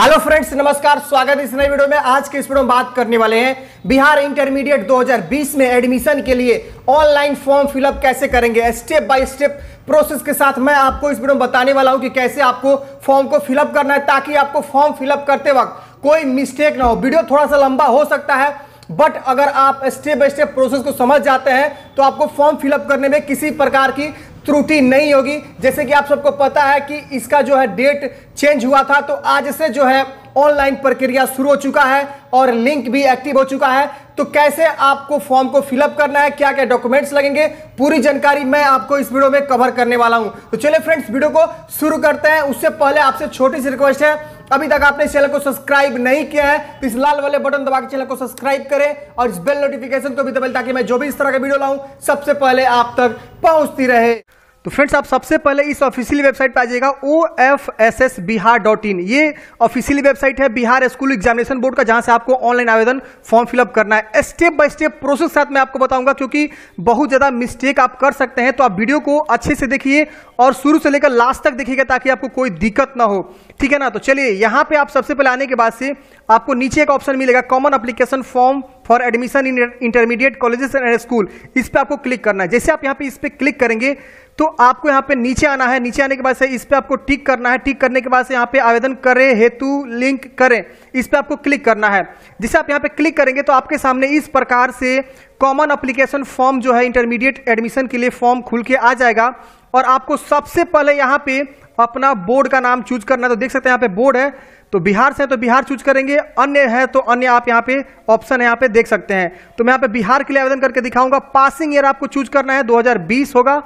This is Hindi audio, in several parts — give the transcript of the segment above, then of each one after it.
हेलो फ्रेंड्स नमस्कार स्वागत है इस नए वीडियो में आज के इस वीडियो में बात करने वाले हैं बिहार इंटरमीडिएट 2020 में एडमिशन के लिए ऑनलाइन फॉर्म फिलअप कैसे करेंगे स्टेप बाय स्टेप प्रोसेस के साथ मैं आपको इस वीडियो में बताने वाला हूं कि कैसे आपको फॉर्म को फिलअप करना है ताकि आपको फॉर्म फिलअप करते वक्त कोई मिस्टेक ना हो वीडियो थोड़ा सा लंबा हो सकता है बट अगर आप स्टेप बाय स्टेप प्रोसेस को समझ जाते हैं तो आपको फॉर्म फिलअप करने में किसी प्रकार की त्रुटि नहीं होगी जैसे कि आप सबको पता है कि इसका जो है डेट चेंज हुआ था तो आज से जो है ऑनलाइन प्रक्रिया शुरू हो चुका है और लिंक भी एक्टिव हो चुका है तो कैसे आपको फॉर्म को फिलअप करना है क्या क्या डॉक्यूमेंट्स लगेंगे पूरी जानकारी मैं आपको इस वीडियो में कवर करने वाला हूं तो चलिए फ्रेंड्स वीडियो को शुरू करते हैं उससे पहले आपसे छोटी सी रिक्वेस्ट है अभी तक आपने चैनल को सब्सक्राइब नहीं किया है तो इस लाल वाले बटन दबा के चैनल को सब्सक्राइब करें और इस बेल नोटिफिकेशन को भी दबाएं ताकि मैं जो भी इस तरह का वीडियो लाऊं सबसे पहले आप तक पहुंचती रहे तो फ्रेंड्स आप सबसे पहले इस ऑफिशियल वेबसाइट पर आ जाएगा O F S S Bihar dot in ये ऑफिशियल वेबसाइट है बिहार स्कूल एग्जामिनेशन बोर्ड का जहां से आपको ऑनलाइन आवेदन फॉर्म फिलअप करना है स्टेप बाय स्टेप प्रोसेस साथ में आपको बताऊंगा क्योंकि बहुत ज़्यादा मिस्टेक आप कर सकते हैं तो आप वीडियो को अच्छे से देखिए और शुरू से लेकर लास्ट तक देखिएगा ताकि आपको कोई दिक्कत ना हो ठीक है ना तो चलिए यहाँ पर आप सबसे पहले आने के बाद से आपको नीचे एक ऑप्शन मिलेगा common application form for admission in intermediate colleges and school इस पर आपको क्लिक करना है जैसे आप यहाँ पे इस पर क्लिक करेंगे तो आपको यहाँ पे नीचे आना है नीचे आने के बाद से इस पर आपको टिक करना है टिक करने के बाद से यहाँ पे आवेदन करें हेतु लिंक करें इस पर आपको क्लिक करना है जैसे आप यहाँ पे क्लिक करेंगे तो आपके सामने इस प्रकार से कॉमन अप्लीकेशन फॉर्म जो है इंटरमीडिएट एडमिशन के लिए फॉर्म खुल के आ जाएगा और आपको सबसे पहले यहाँ पे अपना बोर्ड का नाम चूज करना है तो देख सकते हैं यहाँ पे बोर्ड है तो बिहार से है तो बिहार चूज करेंगे अन्य है तो अन्य आप यहाँ पे ऑप्शन यहाँ पे देख सकते हैं तो मैं यहाँ पे बिहार के लिए आवेदन करके दिखाऊंगा पासिंग ईयर आपको चूज करना है 2020 होगा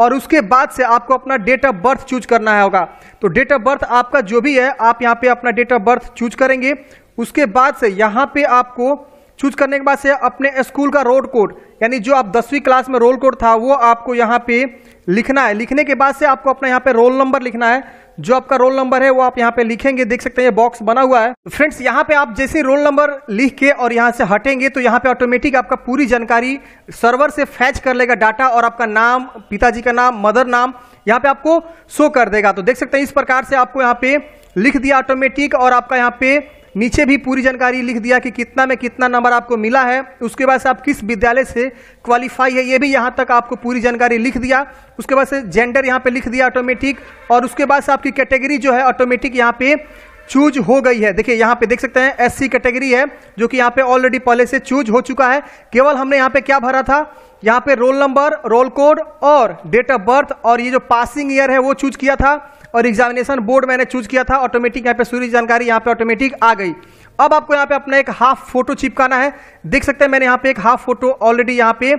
और उसके बाद से आपको अपना डेट ऑफ बर्थ चूज करना है होगा तो डेट ऑफ बर्थ आपका जो भी है आप यहाँ पे अपना डेट ऑफ बर्थ चूज करेंगे उसके बाद से यहाँ पे आपको चूज करने के बाद से अपने स्कूल का रोड कोड यानी जो आप दसवीं क्लास में रोल कोड था वो आपको यहाँ पे लिखना है लिखने के बाद से आपको अपना यहाँ पे रोल नंबर लिखना है जो आपका रोल नंबर है वो आप यहाँ पे लिखेंगे देख सकते हैं ये बॉक्स बना हुआ है फ्रेंड्स यहाँ पे आप जैसे रोल नंबर लिख के और यहाँ से हटेंगे तो यहाँ पे ऑटोमेटिक आपका पूरी जानकारी सर्वर से फैच कर लेगा डाटा और आपका नाम पिताजी का नाम मदर नाम यहाँ पे आपको शो कर देगा तो देख सकते हैं इस प्रकार से आपको यहाँ पे लिख दिया ऑटोमेटिक और आपका यहाँ पे नीचे भी पूरी जानकारी लिख दिया कि कितना में कितना नंबर आपको मिला है उसके बाद से आप किस विद्यालय से क्वालिफाई है ये भी यहाँ तक आपको पूरी जानकारी लिख दिया उसके बाद से जेंडर यहाँ पे लिख दिया ऑटोमेटिक और उसके बाद से आपकी कैटेगरी जो है ऑटोमेटिक यहाँ पे चूज हो गई है देखिए यहाँ पे देख सकते हैं एस सी कैटेगरी है जो कि यहाँ पे ऑलरेडी पहले से चूज हो चुका है केवल हमने यहाँ पे क्या भरा था यहाँ पे रोल नंबर रोल कोड और डेट ऑफ बर्थ और ये जो पासिंग ईयर है वो चूज किया था और एग्जामिनेशन बोर्ड मैंने चूज किया था ऑटोमेटिक यहाँ पे सूरी जानकारी यहाँ पे ऑटोमेटिक आ गई अब आपको यहाँ पे अपना एक हाफ फोटो चिपकाना है देख सकते हैं मैंने यहाँ पे एक हाफ फोटो ऑलरेडी यहाँ पे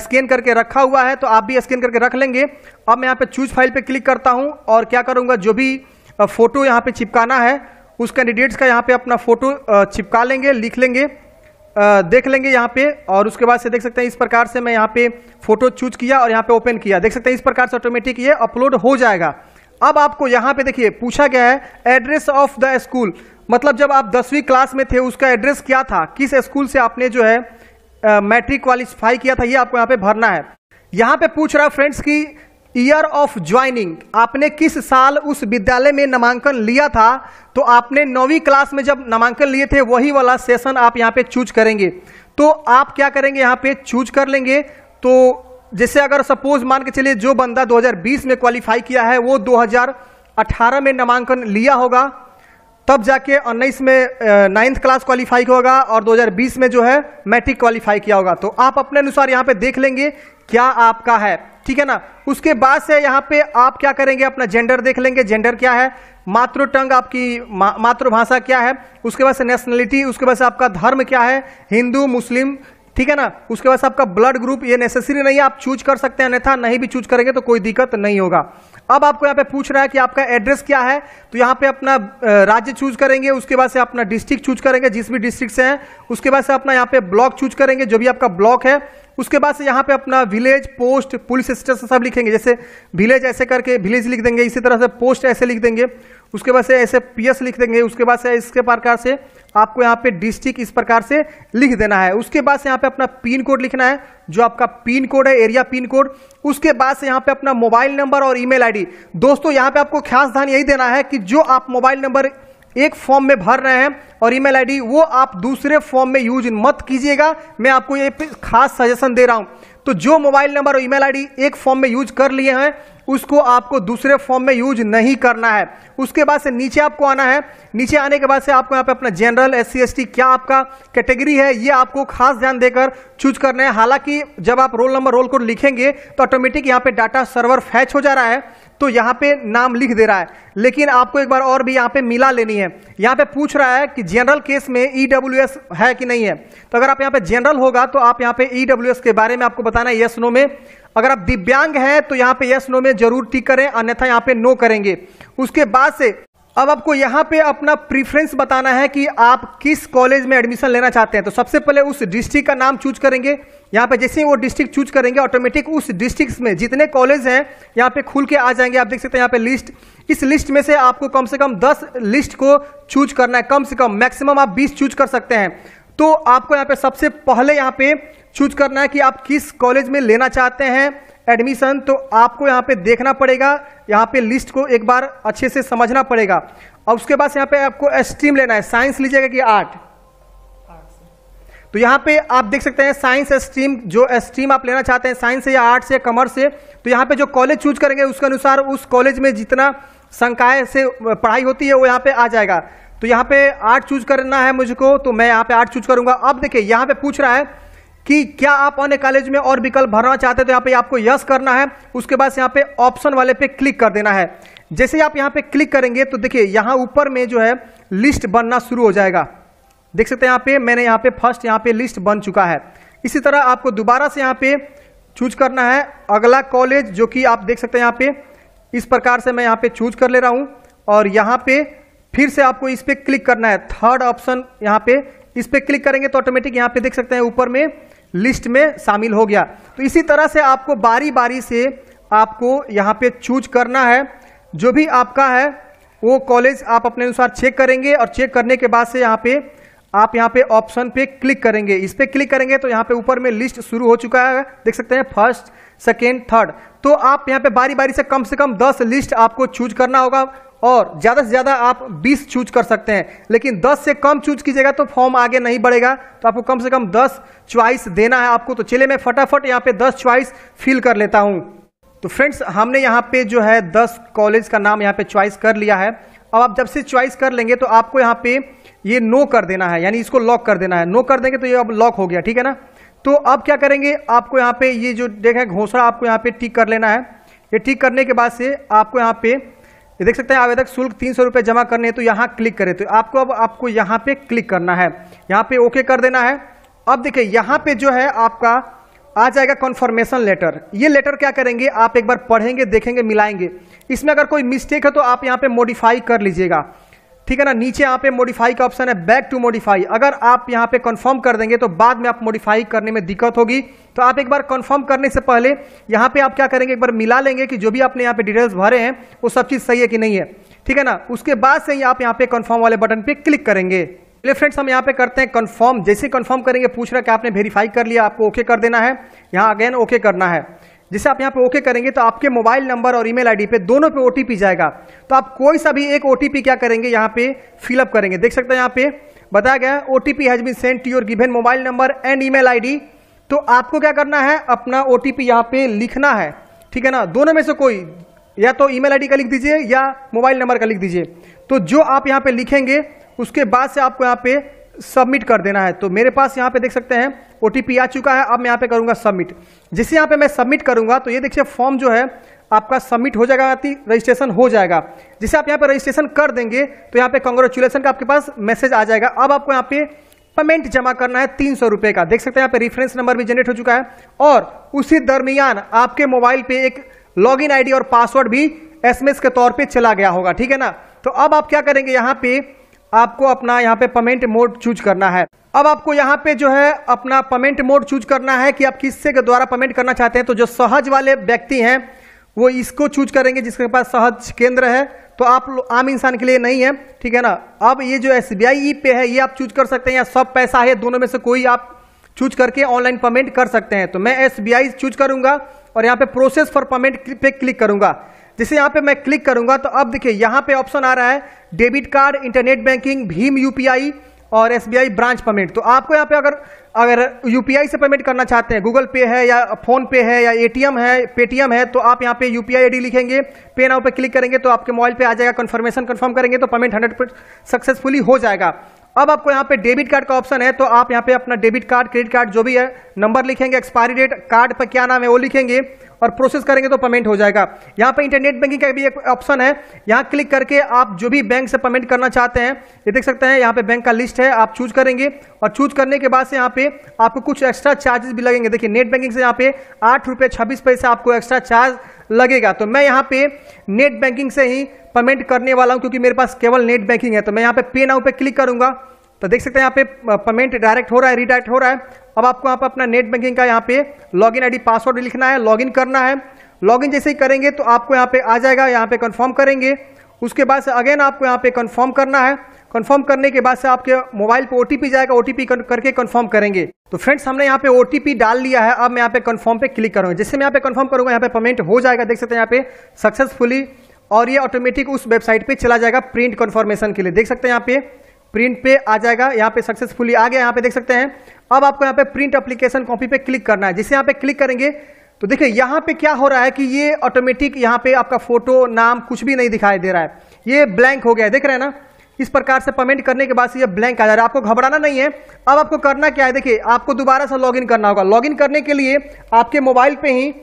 स्कैन करके रखा हुआ है तो आप भी स्कैन करके रख लेंगे अब मैं यहाँ पे चूज फाइल पे क्लिक करता हूँ और क्या करूँगा जो भी फोटो यहाँ पे चिपकाना है उस कैंडिडेट्स का यहाँ पे अपना फोटो चिपका लेंगे लिख लेंगे देख लेंगे यहाँ पे और उसके बाद से देख सकते हैं इस प्रकार से मैं यहाँ पे फोटो चूज किया और यहाँ पे ओपन किया देख सकते हैं इस प्रकार से ऑटोमेटिक ये अपलोड हो जाएगा अब आपको यहां पे देखिए पूछा गया है एड्रेस ऑफ द स्कूल मतलब जब आप दसवीं क्लास में थे उसका एड्रेस क्या था किस स्कूल से आपने जो है मैट्रिक क्वालिफाई किया था ये आपको यहाँ पे भरना है यहाँ पे पूछ रहा फ्रेंड्स की ईयर ऑफ ज्वाइनिंग आपने किस साल उस विद्यालय में नामांकन लिया था तो आपने नौवीं क्लास में जब नामांकन लिए थे वही वाला सेशन आप यहाँ पे चूज करेंगे तो आप क्या करेंगे यहाँ पे चूज कर लेंगे तो जैसे अगर सपोज मान के चलिए जो बंदा 2020 में क्वालिफाई किया है वो 2018 में नामांकन लिया होगा तब जाके उन्नीस में नाइन्थ क्लास क्वालिफाई होगा और 2020 में जो है मैट्रिक क्वालिफाई किया होगा तो आप अपने अनुसार यहाँ पे देख लेंगे क्या आपका है ठीक है ना उसके बाद से यहाँ पे आप क्या करेंगे अपना जेंडर देख लेंगे जेंडर क्या है मातृ टंग आपकी मा, मातृभाषा क्या है उसके बाद से नेशनलिटी उसके बाद से आपका धर्म क्या है हिंदू मुस्लिम ठीक है ना उसके बाद आपका ब्लड ग्रुप ये नेसेसरी नहीं है आप चूज कर सकते हैं अन्यथा नहीं भी चूज करेंगे तो कोई दिक्कत नहीं होगा अब आपको यहाँ पे पूछ रहा है कि आपका एड्रेस क्या है तो यहाँ पे अपना राज्य चूज करेंगे उसके बाद से अपना डिस्ट्रिक्ट चूज करेंगे जिस भी डिस्ट्रिक्ट से हैं उसके बाद से अपना यहाँ पे ब्लॉक चूज करेंगे जो भी आपका ब्लॉक है उसके बाद से यहाँ पे अपना विलेज पोस्ट पुलिस स्टेशन सब लिखेंगे जैसे विलेज ऐसे करके विलेज लिख देंगे इसी तरह से पोस्ट ऐसे लिख देंगे उसके बाद से ऐसे पी लिख देंगे उसके बाद से इसके प्रकार से आपको यहाँ पे डिस्ट्रिक्ट इस प्रकार से लिख देना है उसके बाद से यहाँ पे अपना पिन कोड लिखना है जो आपका पिन कोड है एरिया पिन कोड उसके बाद से यहाँ पे अपना मोबाइल नंबर और ईमेल आईडी दोस्तों यहाँ पे आपको खास ध्यान यही देना है कि जो आप मोबाइल नंबर एक फॉर्म में भर रहे हैं और ईमेल आईडी वो आप दूसरे फॉर्म में यूज मत कीजिएगा मैं आपको ये खास सजेशन दे रहा हूं तो जो मोबाइल नंबर और ईमेल आईडी एक फॉर्म में यूज कर लिए हैं उसको आपको दूसरे फॉर्म में यूज नहीं करना है उसके बाद से नीचे आपको आना है नीचे आने के बाद से आपको यहाँ पे अपना जनरल एस सी क्या आपका कैटेगरी है ये आपको खास ध्यान देकर चूज करना है हालांकि जब आप रोल नंबर रोल कोड लिखेंगे तो ऑटोमेटिक यहाँ पे डाटा सर्वर फैच हो जा रहा है तो यहां पे नाम लिख दे रहा है लेकिन आपको एक बार और भी यहां पे मिला लेनी है यहां पे पूछ रहा है कि जनरल केस में ईडब्ल्यू e है कि नहीं है तो अगर आप यहां पे जनरल होगा तो आप यहां पे ईडब्ल्यू e के बारे में आपको बताना है यस नो में अगर आप दिव्यांग हैं तो यहां पे यस नो में जरूर टिक करें अन्यथा यहां पे नो करेंगे उसके बाद से अब आपको यहाँ पे अपना प्रीफ्रेंस बताना है कि आप किस कॉलेज में एडमिशन लेना चाहते हैं तो सबसे पहले उस डिस्ट्रिक्ट का नाम चूज करेंगे यहाँ पे जैसे ही वो डिस्ट्रिक्ट चूज करेंगे ऑटोमेटिक उस डिस्ट्रिक्ट में जितने कॉलेज हैं यहाँ पे खुल के आ जाएंगे आप देख सकते हैं यहाँ पे लिस्ट इस लिस्ट में से आपको कम से कम दस लिस्ट को चूज करना है कम से कम मैक्सिमम आप बीस चूज कर सकते हैं तो आपको यहाँ पे सबसे पहले यहाँ पे चूज करना है कि आप किस कॉलेज में लेना चाहते हैं एडमिशन तो आपको यहाँ पे देखना पड़ेगा यहाँ पे लिस्ट को एक बार अच्छे से समझना पड़ेगा और उसके बाद यहाँ पे आपको स्ट्रीम लेना है साइंस लीजिएगा कि आर्ट तो यहाँ पे आप देख सकते हैं साइंस स्ट्रीम जो स्ट्रीम आप लेना चाहते हैं साइंस से या आर्ट से कॉमर्स से तो यहाँ पे जो कॉलेज चूज करेंगे उसके अनुसार उस कॉलेज में जितना संकाय से पढ़ाई होती है वो यहाँ पे आ जाएगा तो यहाँ पे आर्ट चूज करना है मुझको तो मैं यहाँ पे आर्ट चूज करूंगा अब देखिए यहाँ पे पूछ रहा है कि क्या आप अन्य कॉलेज में और विकल्प भरना चाहते हैं तो यहाँ पे आपको यस करना है उसके बाद यहाँ पे ऑप्शन वाले पे क्लिक कर देना है जैसे आप यहाँ पे क्लिक करेंगे तो देखिए यहाँ ऊपर में जो है लिस्ट बनना शुरू हो जाएगा देख सकते हैं यहाँ पे मैंने यहाँ पे फर्स्ट यहाँ पे लिस्ट बन चुका है इसी तरह आपको दोबारा से यहाँ पे चूज करना है अगला कॉलेज जो कि आप देख सकते हैं यहाँ पे इस प्रकार से मैं यहाँ पे चूज कर ले रहा हूँ और यहाँ पे फिर से आपको इस पर क्लिक करना है थर्ड ऑप्शन यहाँ पे इस पर क्लिक करेंगे तो ऑटोमेटिक यहाँ पे देख सकते हैं ऊपर में लिस्ट में शामिल हो गया तो इसी तरह से आपको बारी बारी से आपको यहाँ पे चूज करना है जो भी आपका है वो कॉलेज आप अपने अनुसार चेक करेंगे और चेक करने के बाद से यहाँ पे आप यहाँ पे ऑप्शन पे क्लिक करेंगे इस पर क्लिक करेंगे तो यहाँ पे ऊपर में लिस्ट शुरू हो चुका है देख सकते हैं फर्स्ट सेकेंड थर्ड तो आप यहाँ पे बारी बारी से कम से कम दस लिस्ट आपको चूज करना होगा और ज़्यादा से ज़्यादा आप 20 चूज कर सकते हैं लेकिन 10 से कम चूज कीजिएगा तो फॉर्म आगे नहीं बढ़ेगा तो आपको कम से कम 10 च्वाइस देना है आपको तो चले मैं फटाफट यहाँ पे 10 च्वाइस फिल कर लेता हूँ तो फ्रेंड्स हमने यहाँ पे जो है 10 कॉलेज का नाम यहाँ पे च्वाइस कर लिया है अब आप जब से च्वाइस कर लेंगे तो आपको यहाँ पे ये नो कर देना है यानी इसको लॉक कर देना है नो कर देंगे तो ये अब लॉक हो गया ठीक है ना तो अब क्या करेंगे आपको यहाँ पे ये जो देखें घोषणा आपको यहाँ पे ठीक कर लेना है ये ठीक करने के बाद से आपको यहाँ पे ये देख सकते हैं आवेदक शुल्क तीन सौ रुपये जमा करने तो यहाँ क्लिक करें तो आपको अब आपको यहाँ पे क्लिक करना है यहाँ पे ओके कर देना है अब देखिए यहाँ पे जो है आपका आ जाएगा कन्फर्मेशन लेटर ये लेटर क्या करेंगे आप एक बार पढ़ेंगे देखेंगे मिलाएंगे इसमें अगर कोई मिस्टेक है तो आप यहाँ पे मॉडिफाई कर लीजिएगा ठीक है ना नीचे यहाँ पे मॉडिफाई का ऑप्शन है बैक टू मॉडिफाई अगर आप यहाँ पे कंफर्म कर देंगे तो बाद में आप मॉडिफाई करने में दिक्कत होगी तो आप एक बार कंफर्म करने से पहले यहाँ पे आप क्या करेंगे एक बार मिला लेंगे कि जो भी आपने यहाँ पे डिटेल्स भरे हैं वो सब चीज़ सही है कि नहीं है ठीक है ना उसके बाद से ही आप यहाँ पे कन्फर्म वाले बटन पर क्लिक करेंगे चलिए फ्रेंड्स हम यहाँ पे करते हैं कन्फर्म जैसे कंफर्म करेंगे पूछ रहा कि आपने वेरीफाई कर लिया आपको ओके कर देना है यहाँ अगेन ओके करना है जिसे आप यहाँ पे ओके करेंगे तो आपके मोबाइल नंबर और ईमेल आईडी पे दोनों पे ओटीपी जाएगा तो आप कोई सा भी एक ओटीपी क्या करेंगे यहाँ पे फिलअप करेंगे देख सकते हैं यहाँ पे बताया गया OTP has been sent to your given mobile number and email ID तो आपको क्या करना है अपना ओटीपी यहाँ पे लिखना है ठीक है ना दोनों में से कोई या तो ईमेल आईडी का लिख दीजिए या मोबाइल नंबर का लिख दीजिए तो जो आप यहाँ पे लिखेंगे उसके बाद से आपको यहाँ पे सबमिट कर देना है तो मेरे पास यहाँ पे देख सकते हैं ओ आ चुका है अब मैं यहाँ पे करूँगा सबमिट जिसे यहाँ पे मैं सबमिट करूँगा तो ये देखिए फॉर्म जो है आपका सबमिट हो जाएगा अति रजिस्ट्रेशन हो जाएगा जिसे आप यहाँ पे रजिस्ट्रेशन कर देंगे तो यहाँ पे कॉन्ग्रेचुलेसन का आपके पास मैसेज आ जाएगा अब आपको यहाँ पे पेमेंट जमा करना है तीन सौ का देख सकते हैं यहाँ पे रिफरेंस नंबर भी जनरेट हो चुका है और उसी दरमियान आपके मोबाइल पर एक लॉग इन और पासवर्ड भी एस के तौर पर चला गया होगा ठीक है ना तो अब आप क्या करेंगे यहाँ पे आपको अपना यहाँ पे पेमेंट मोड चूज करना है अब आपको यहाँ पे जो है अपना पेमेंट मोड चूज करना है कि आप किससे के द्वारा पेमेंट करना चाहते हैं तो जो सहज वाले व्यक्ति हैं वो इसको चूज करेंगे जिसके पास सहज केंद्र है तो आप आम इंसान के लिए नहीं है ठीक है ना अब ये जो एस बी पे है ये आप चूज कर सकते हैं या सब पैसा है दोनों में से कोई आप चूज करके ऑनलाइन पेमेंट कर सकते हैं तो मैं एस चूज करूंगा और यहाँ पे प्रोसेस फॉर पेमेंट पे क्लिक करूंगा जैसे यहां पे मैं क्लिक करूंगा तो अब देखिए यहां पे ऑप्शन आ रहा है डेबिट कार्ड इंटरनेट बैंकिंग भीम यूपीआई और एस ब्रांच पेमेंट तो आपको यहाँ पे अगर अगर यूपीआई से पेमेंट करना चाहते हैं गूगल पे है या फोन पे है या एटीएम है पेटीएम है तो आप यहाँ पे यूपीआई आईडी लिखेंगे पे नाउ पे क्लिक करेंगे तो आपके मोबाइल पे आ जाएगा कंफर्मेशन कंफर्म करेंगे तो पेमेंट हंड्रेड सक्सेसफुली हो जाएगा अब आपको यहाँ पे डेबिट कार्ड का ऑप्शन है तो आप यहाँ पे अपना डेबिट कार्ड क्रेडिट कार्ड जो भी है नंबर लिखेंगे एक्सपायरी डेट कार्ड पर क्या नाम है वो लिखेंगे और प्रोसेस करेंगे तो पेमेंट हो जाएगा यहाँ पर इंटरनेट बैंकिंग का भी एक ऑप्शन है यहाँ क्लिक करके आप जो भी बैंक से पेमेंट करना चाहते हैं ये देख सकते हैं यहाँ पर बैंक का लिस्ट है आप चूज करेंगे और चूज करने के बाद से यहाँ पर आपको कुछ एक्स्ट्रा चार्जेस भी लगेंगे देखिए नेट बैंकिंग से यहाँ पे आठ रुपये छब्बीस पैसे आपको एक्स्ट्रा चार्ज लगेगा तो मैं यहाँ पे नेट बैंकिंग से ही पेमेंट करने वाला हूँ क्योंकि मेरे पास केवल नेट बैंकिंग है तो मैं यहाँ पे पे नाउ पे क्लिक करूँगा तो देख सकते हैं यहाँ पे पेमेंट डायरेक्ट हो रहा है रिडायरेक्ट हो रहा है अब आपको यहाँ पर अपना नेट बैंकिंग का यहाँ पे लॉग इन पासवर्ड लिखना है लॉग करना है लॉग जैसे ही करेंगे तो आपको यहाँ पे आ जाएगा यहाँ पे कन्फर्म करेंगे उसके बाद से अगेन आपको यहाँ पे कन्फर्म करना है कन्फर्म करने के बाद से आपके मोबाइल पे ओटीपी जाएगा ओटीपी करके कन्फर्म करेंगे तो फ्रेंड्स हमने यहाँ पे ओटीपी डाल लिया है अब मैं यहाँ पे कन्फर्म पे क्लिक करूँगा जैसे मैं यहाँ पे कन्फर्म करूँगा यहाँ पे पेमेंट हो जाएगा देख सकते हैं यहाँ पे सक्सेसफुली और ये ऑटोमेटिक उस वेबसाइट पे चला जाएगा प्रिंट कन्फर्मेशन के लिए देख सकते हैं यहाँ पे प्रिंट पे आ जाएगा यहाँ पे सक्सेसफुली आ गया यहाँ पे देख सकते हैं अब आपको यहाँ पे प्रिंट एप्लीकेशन कॉपी पे क्लिक करना है जिसे यहाँ पे क्लिक करेंगे तो देखिए यहाँ पे क्या हो रहा है कि ये ऑटोमेटिक यहाँ पे आपका फोटो नाम कुछ भी नहीं दिखाई दे रहा है ये ब्लैंक हो गया है देख रहे हैं ना इस प्रकार से पेमेंट करने के बाद से ये ब्लैंक आ जा रहा है आपको घबराना नहीं है अब आपको करना क्या है देखिए आपको दोबारा से लॉगिन करना होगा लॉगिन करने के लिए आपके मोबाइल पे ही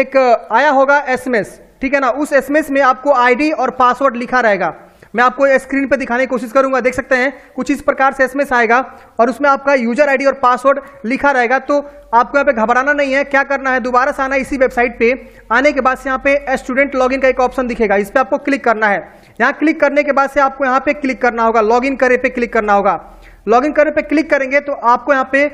एक आया होगा एसएमएस ठीक है ना उस एसएमएस में आपको आईडी और पासवर्ड लिखा रहेगा मैं आपको स्क्रीन पर दिखाने की कोशिश करूंगा देख सकते हैं कुछ इस प्रकार से एसएमएस आएगा और उसमें आपका यूजर आईडी और पासवर्ड लिखा रहेगा तो आपको यहाँ पे घबराना नहीं है क्या करना है दोबारा से आना इसी वेबसाइट पे आने के बाद से यहाँ पे स्टूडेंट लॉगिन का एक ऑप्शन दिखेगा इस पर आपको क्लिक करना है यहाँ क्लिक करने के बाद से आपको यहाँ पे क्लिक करना होगा इन करे पे क्लिक करना होगा लॉग इन करे पे क्लिक करेंगे तो आपको यहाँ पे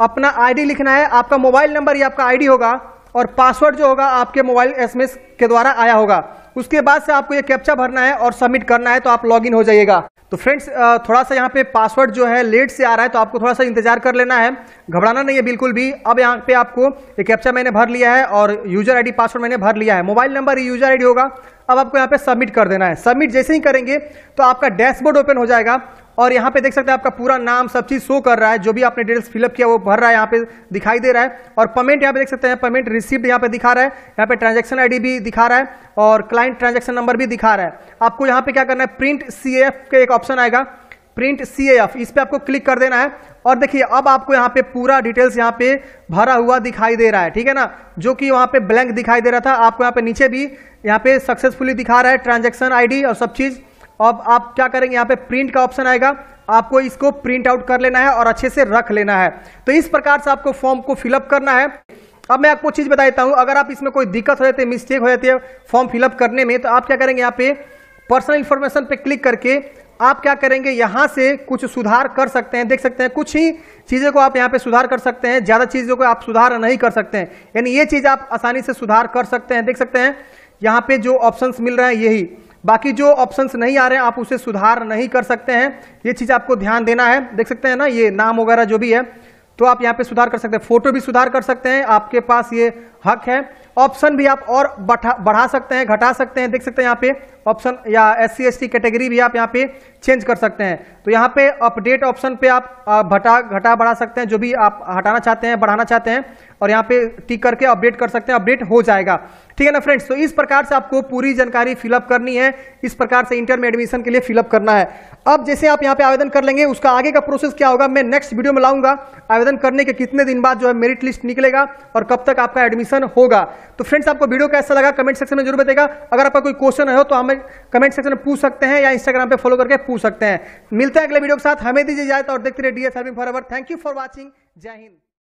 अपना आई लिखना है आपका मोबाइल नंबर या आपका आईडी होगा और पासवर्ड जो होगा आपके मोबाइल एस के द्वारा आया होगा उसके बाद से आपको ये कैप्चा भरना है और सबमिट करना है तो आप लॉग हो जाइएगा तो फ्रेंड्स थोड़ा सा यहाँ पे पासवर्ड जो है लेट से आ रहा है तो आपको थोड़ा सा इंतजार कर लेना है घबराना नहीं है बिल्कुल भी अब यहाँ पे आपको ये कैप्चा मैंने भर लिया है और यूजर आईडी पासवर्ड मैंने भर लिया है मोबाइल नंबर यूजर आईडी होगा अब आपको यहाँ पे सबमिट कर देना है सबमिट जैसे ही करेंगे तो आपका डैशबोर्ड ओपन हो जाएगा और यहाँ पे देख सकते हैं आपका पूरा नाम सब चीज शो कर रहा है जो भी आपने डिटेल्स फिलअप किया वो भर रहा है यहाँ पे दिखाई दे रहा है और पेमेंट यहाँ पे देख सकते हैं पेमेंट रिसिप्ट यहाँ पे दिखा रहा है यहाँ पे ट्रांजेक्शन आईडी भी दिखा रहा है और क्लाइंट ट्रांजेक्शन नंबर भी दिखा रहा है आपको यहाँ पे क्या करना है प्रिंट सी का एक ऑप्शन आएगा प्रिंट सी इस पर आपको क्लिक कर देना है और देखिए अब आपको यहाँ पे पूरा डिटेल्स यहाँ पे भरा हुआ दिखाई दे रहा है ठीक है ना जो कि वहाँ पे ब्लैंक दिखाई दे रहा था आपको यहाँ पे नीचे भी यहाँ पे सक्सेसफुली दिखा रहा है ट्रांजेक्शन आईडी और सब चीज़ अब आप क्या करेंगे यहाँ पे प्रिंट का ऑप्शन आएगा आपको इसको प्रिंट आउट कर लेना है और अच्छे से रख लेना है तो इस प्रकार से आपको फॉर्म को फिलअप करना है अब मैं आपको चीज़ बता देता हूँ अगर आप इसमें कोई दिक्कत हो जाती है मिस्टेक हो जाती है फॉर्म फिलअप करने में तो आप क्या करेंगे यहाँ पे पर्सनल इन्फॉर्मेशन पे क्लिक करके आप क्या करेंगे यहाँ से कुछ सुधार कर सकते हैं देख सकते हैं कुछ ही चीज़ों को आप यहाँ पे सुधार कर सकते हैं ज़्यादा चीज़ों को आप सुधार नहीं कर सकते हैं यानी ये चीज़ आप आसानी से सुधार कर सकते हैं देख सकते हैं यहाँ पे जो ऑप्शंस मिल रहे हैं यही बाकी जो ऑप्शंस नहीं आ रहे हैं आप उसे सुधार नहीं कर सकते हैं ये चीज़ आपको ध्यान देना है देख सकते हैं ना ये नाम वगैरह जो भी है तो आप यहाँ पे सुधार कर सकते हैं फोटो भी सुधार कर सकते हैं आपके पास ये हक है ऑप्शन भी आप और बढ़ा बढ़ा सकते हैं घटा सकते हैं देख सकते हैं यहाँ पे ऑप्शन या एस सी एस कैटेगरी भी आप यहाँ पे चेंज कर सकते हैं तो यहाँ पे अपडेट ऑप्शन पे आप घटा घटा बढ़ा सकते हैं जो भी आप हटाना चाहते हैं बढ़ाना चाहते हैं और यहाँ पे टिक करके अपडेट कर सकते हैं अपडेट हो जाएगा ठीक है ना फ्रेंड्स तो इस प्रकार से आपको पूरी जानकारी फिलअप करनी है इस प्रकार से इंटर में एडमिशन के लिए फिलअप करना है अब जैसे आप यहाँ पे आवेदन कर लेंगे उसका आगे का प्रोसेस क्या होगा मैं नेक्स्ट वीडियो में लाऊंगा आवेदन करने के कितने दिन बाद जो है मेरिट लिस्ट निकलेगा और कब तक आपका एडमिशन होगा तो फ्रेंड्स आपको वीडियो कैसा लगा कमेंट सेक्शन में जरूर बताएगा अगर आपका कोई क्वेश्चन हो तो हमें कमेंट सेक्शन में पूछ सकते हैं या इंस्टाग्राम पे फॉलो करके पूछ सकते हैं मिलते हैं अगले वीडियो के साथ हमें दीजिए जाए और देखते रहिए D S forever thank you for watching जय हिंद